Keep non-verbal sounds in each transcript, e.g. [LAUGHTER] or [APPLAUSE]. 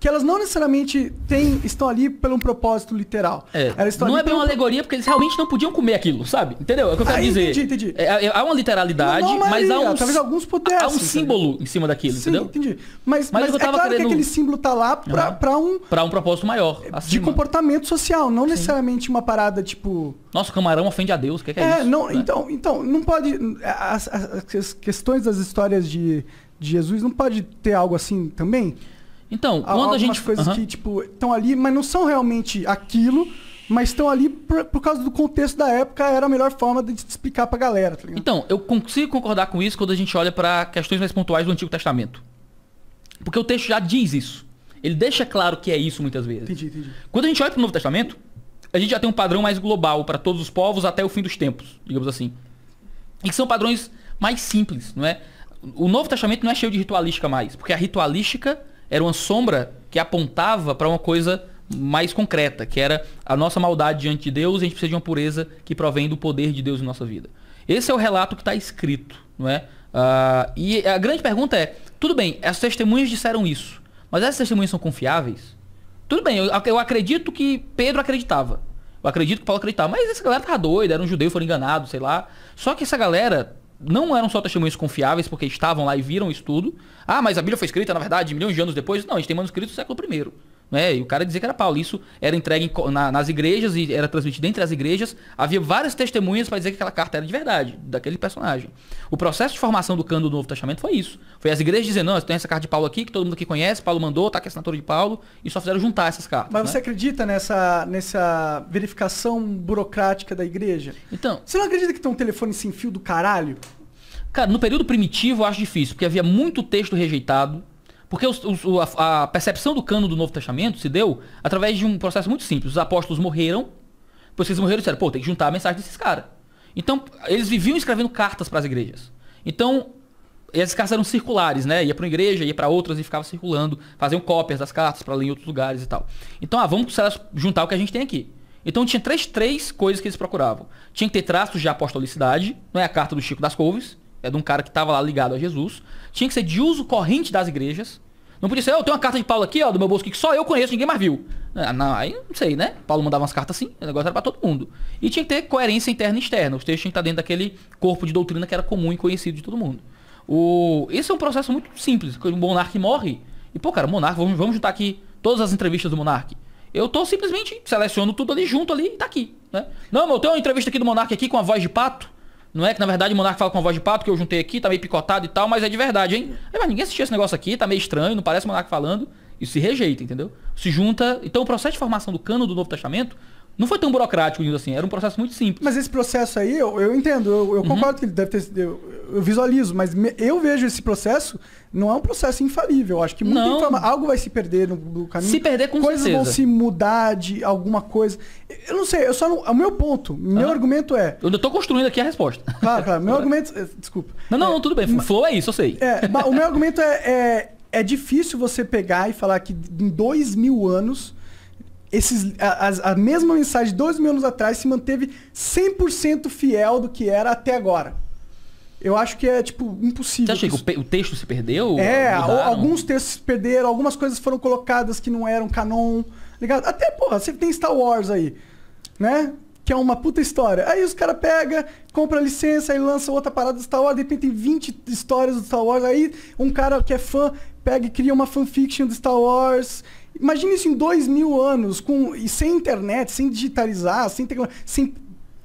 que elas não necessariamente têm, estão ali por um propósito literal. É, não é bem uma alegoria, porque eles realmente não podiam comer aquilo, sabe? Entendeu? É o que eu quero ah, dizer. Entendi, entendi. É, é, há uma literalidade, não, não, mas há um... Talvez alguns pudessem. Há um símbolo em cima daquilo, Sim, entendeu? entendi. Mas, mas, mas é claro querendo... que aquele símbolo tá lá pra, uhum. Pra um... Pra um propósito maior. Acima. De comportamento social, não Sim. necessariamente uma parada, tipo... Nossa, o camarão ofende a Deus, o que, é que é, é, isso? Não, né? então, então, não pode... As, as, as questões das histórias de, de Jesus não pode ter algo assim também? Então, quando a gente. coisas uhum. que, tipo, estão ali, mas não são realmente aquilo, mas estão ali por, por, causa do contexto da época, era a melhor forma de explicar pra galera, tá Então, eu consigo concordar com isso quando a gente olha para questões mais pontuais do Antigo Testamento. Porque o texto já diz isso. Ele deixa claro que é isso muitas vezes. Entendi, entendi. Quando a gente olha para o Novo Testamento, a gente já tem um padrão mais global para todos os povos até o fim dos tempos, digamos assim. E que são padrões mais simples, não é? O Novo Testamento não é cheio de ritualística mais, porque a ritualística era uma sombra que apontava para uma coisa mais concreta, que era a nossa maldade diante de Deus e a gente precisa de uma pureza que provém do poder de Deus em nossa vida. Esse é o relato que está escrito, não é? Uh, e a grande pergunta é, tudo bem, as testemunhas disseram isso, mas essas testemunhas são confiáveis? Tudo bem, eu, eu acredito que Pedro acreditava. Eu acredito que Paulo acreditava, mas essa galera tá doida, era um judeu, foram enganados, sei lá. Só que essa galera não eram só testemunhas confiáveis, porque estavam lá e viram o estudo. Ah, mas a Bíblia foi escrita, na verdade, milhões de anos depois. Não, a gente tem manuscritos do século I. Né? E o cara dizia que era Paulo. Isso era entregue na, nas igrejas e era transmitido entre as igrejas. Havia várias testemunhas para dizer que aquela carta era de verdade, daquele personagem. O processo de formação do cano do Novo Testamento foi isso. Foi as igrejas dizendo, não, tem essa carta de Paulo aqui, que todo mundo aqui conhece, Paulo mandou, tá aqui a assinatura de Paulo, e só fizeram juntar essas cartas. Mas né? você acredita nessa, nessa verificação burocrática da igreja? Então. Você não acredita que tem um telefone sem fio do caralho? Cara, no período primitivo eu acho difícil, porque havia muito texto rejeitado porque os, os, a, a, percepção do cano do Novo Testamento se deu através de um processo muito simples. Os apóstolos morreram, depois que eles morreram, disseram, pô, tem que juntar a mensagem desses caras. Então, eles viviam escrevendo cartas para as igrejas. Então, essas cartas eram circulares, né? Ia para uma igreja, ia para outras e ficava circulando, faziam cópias das cartas para ler em outros lugares e tal. Então, ah, vamos juntar o que a gente tem aqui. Então tinha três, três coisas que eles procuravam. Tinha que ter traços de apostolicidade, não é a carta do Chico das Couves é de um cara que estava lá ligado a Jesus, tinha que ser de uso corrente das igrejas. Não podia ser, oh, eu tenho uma carta de Paulo aqui, ó, do meu bolso que só eu conheço, ninguém mais viu. Ah, não, aí não sei, né? Paulo mandava umas cartas assim, o negócio era pra todo mundo. E tinha que ter coerência interna e externa. Os textos tinham que estar tá dentro daquele corpo de doutrina que era comum e conhecido de todo mundo. O... Esse é um processo muito simples. O monarca morre. E, pô, cara, monarca, vamos, vamos juntar aqui todas as entrevistas do monarca. Eu tô simplesmente selecionando tudo ali junto ali e tá aqui. Né? Não, eu tenho uma entrevista aqui do monarca aqui com a voz de pato. Não é que, na verdade, o Monarca fala com a voz de pato, que eu juntei aqui, tá meio picotado e tal, mas é de verdade, hein? Aí, mas ninguém assistiu esse negócio aqui, tá meio estranho, não parece o Monarca falando. E se rejeita, entendeu? Se junta. Então, o processo de formação do cano do Novo Testamento não foi tão burocrático, assim. Era um processo muito simples. Mas esse processo aí, eu, eu entendo. Eu, eu uhum. concordo que ele deve ter... Eu, eu visualizo, mas me, eu vejo esse processo, não é um processo infalível. Eu acho que algo vai se perder no, no, caminho. Se perder com Coisas certeza. vão se mudar de alguma coisa. Eu não sei, eu só não, O meu ponto, meu ah, argumento é. Eu estou construindo aqui a resposta. Claro, claro. Meu [LAUGHS] argumento. É, desculpa. Não, não, é, não, tudo bem. Mas, flow é isso, eu sei. É, o meu argumento é, é. É difícil você pegar e falar que em dois mil anos esses, a, a, mesma mensagem dois mil anos atrás se manteve 100% fiel do que era até agora. Eu acho que é, tipo, impossível. Você acha que, o, o texto se perdeu? É, alguns textos se perderam, algumas coisas foram colocadas que não eram canon, ligado? Até, porra, você tem Star Wars aí, né? Que é uma puta história. Aí os caras pegam, compra licença e lança outra parada do Star Wars, de repente tem 20 histórias do Star Wars, aí um cara que é fã pega e cria uma fanfiction do Star Wars. Imagina isso em dois mil anos, com, e sem internet, sem digitalizar, sem, sem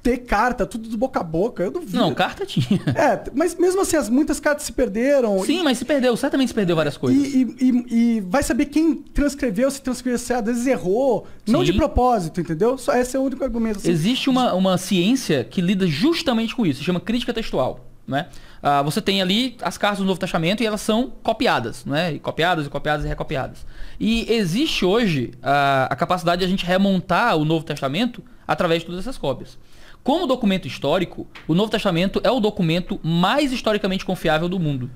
ter carta, tudo do boca a boca. Eu duvido. Não, carta tinha. É, mas mesmo assim, as muitas cartas se perderam. Sim, e... mas se perdeu, certamente se perdeu várias coisas. E, e, e vai saber quem transcreveu, se transcreveu se às vezes errou. Sim. Não de propósito, entendeu? Só esse é o único argumento. Assim. Existe uma, uma ciência que lida justamente com isso, se chama crítica textual. Né? Ah, você tem ali as cartas do novo testamento e elas são copiadas, né? E copiadas e copiadas e recopiadas. E existe hoje a, ah, a capacidade de a gente remontar o novo testamento através de todas essas cópias. Como documento histórico, o Novo Testamento é o documento mais historicamente confiável do mundo.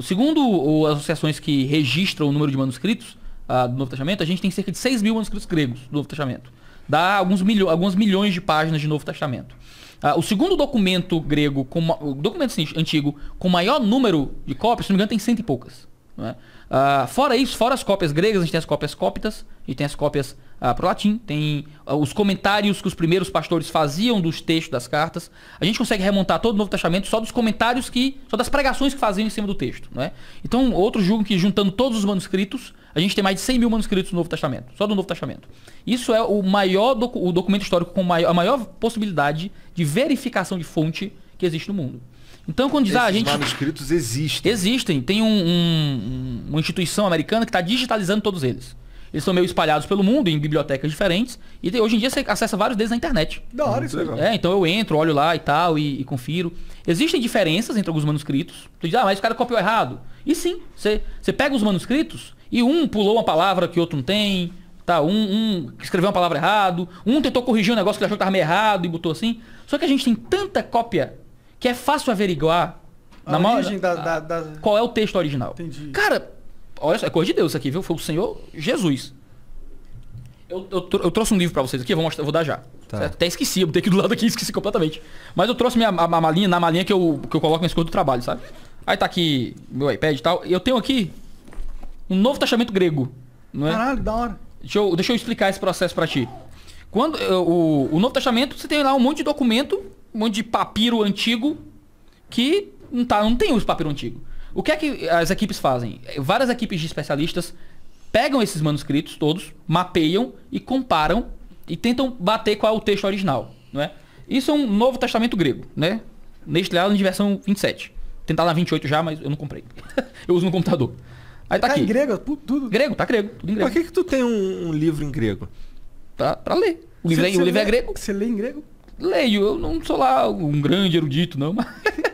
Segundo as associações que registram o número de manuscritos ah, do Novo Testamento, a gente tem cerca de 6 mil manuscritos gregos do Novo Testamento. Dá alguns milho, algumas milhões de páginas de Novo Testamento. Ah, o segundo documento grego, com, o documento antigo com maior número de cópias, se não me engano, tem cento e poucas. Uh, fora isso, fora as cópias gregas, a gente tem as cópias cóptas, a gente tem as cópias uh, pro latim, tem uh, os comentários que os primeiros pastores faziam dos textos das cartas. A gente consegue remontar todo o Novo Testamento só dos comentários que. só das pregações que faziam em cima do texto. Né? Então, outros julgam que juntando todos os manuscritos, a gente tem mais de 100 mil manuscritos do Novo Testamento, só do Novo Testamento. Isso é o maior docu o documento histórico com maior, a maior possibilidade de verificação de fonte que existe no mundo. Então, quando diz, ah, a gente. manuscritos existem. Existem. Tem um, um, uma instituição americana que está digitalizando todos eles. Eles são meio espalhados pelo mundo, em bibliotecas diferentes. E tem, hoje em dia você acessa vários deles na internet. Da hora, isso é legal. É, então eu entro, olho lá e tal, e, e, confiro. Existem diferenças entre alguns manuscritos. Tu diz, ah, mas o cara copiou errado. E sim, você, você pega os manuscritos e um pulou uma palavra que outro não tem. Tá, um, um escreveu uma palavra errado, um tentou corrigir um negócio que ele achou que estava meio errado e botou assim. Só que a gente tem tanta cópia que é fácil averiguar na maior, da, ah, da, da... qual é o texto original. Entendi. Cara, olha só, é coisa de Deus isso aqui, viu? Foi o Senhor Jesus. Eu, eu, eu trouxe um livro para vocês aqui, vou, mostrar, vou dar já. Tá. Até esqueci, eu botei aqui do lado aqui, esqueci completamente. Mas eu trouxe minha, a, a malinha na malinha que eu, que eu coloco minhas coisas do trabalho, sabe? Aí tá aqui meu iPad e tal. E eu tenho aqui um novo testamento grego. Não é? Caralho, da hora. Deixa eu, deixa eu explicar esse processo para ti. Quando o, o Novo Testamento, você tem lá um monte de documento um monte de papiro antigo que não, tá, não tem uso papiro antigo. O que é que as equipes fazem? Várias equipes de especialistas pegam esses manuscritos todos, mapeiam e comparam e tentam bater qual é o texto original, não é? Isso é um Novo Testamento grego, né? Neste em versão 27. Tentar na 28 já, mas eu não comprei. [LAUGHS] eu uso no computador. Aí tá, tá aqui. em grego? Tudo? Grego, tá grego. Tudo em grego. Por que, que tu tem um, um livro em grego? Pra, pra ler. O livro, é, o livro é lê, é grego. Você lê em grego? leio, eu não sou lá um grande erudito, não, mas [LAUGHS]